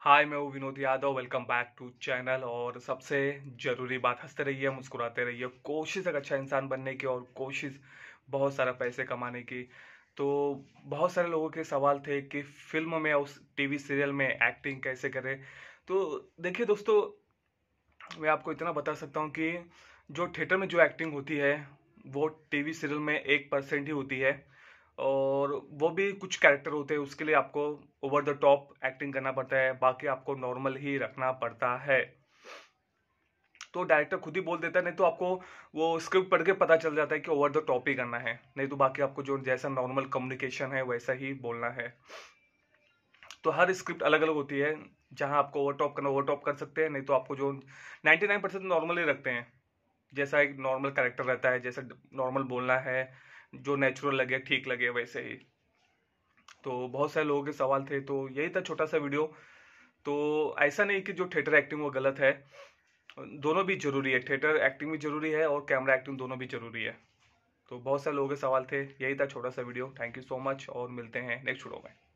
हाय मैं हूँ Vinod Yadav welcome back to channel और सबसे ज़रूरी बात हंसते रहिए मुस्कुराते रहिए कोशिश एक अच्छा इंसान बनने की और कोशिश बहुत सारा पैसे कमाने की तो बहुत सारे लोगों के सवाल थे कि फिल्म में उस टीवी सीरियल में एक्टिंग कैसे करें तो देखिए दोस्तों मैं आपको इतना बता सकता हूँ कि जो थिएटर में जो एक्टिंग होती है वो टीवी सीरियल में एक परसेंट ही होती है और वो भी कुछ कैरेक्टर होते हैं उसके लिए आपको ओवर द टॉप एक्टिंग करना पड़ता है बाकी आपको नॉर्मल ही रखना पड़ता है तो डायरेक्टर खुद ही बोल देता है नहीं तो आपको वो स्क्रिप्ट पढ़ के पता चल जाता है कि ओवर द टॉप ही करना है नहीं तो बाकी आपको जो जैसा नॉर्मल कम्युनिकेशन है वैसा ही बोलना है तो हर स्क्रिप्ट अलग अलग होती है जहाँ आपको ओवर टॉप करना ओवर टॉप कर सकते हैं नहीं तो आपको जो नाइन्टी नाइन परसेंट नॉर्मल ही रखते हैं जैसा एक नॉर्मल कैरेक्टर रहता है जैसा नॉर्मल बोलना है जो नेचुरल लगे ठीक लगे वैसे ही तो बहुत सारे लोगों के सवाल थे तो यही था छोटा सा वीडियो तो ऐसा नहीं कि जो थिएटर एक्टिंग वो गलत है दोनों भी जरूरी है थिएटर एक्टिंग भी जरूरी है और कैमरा एक्टिंग दोनों भी जरूरी है तो बहुत सारे लोगों के सवाल थे यही था छोटा सा video thank you so much और मिलते हैं नेक्स्ट वीडियो में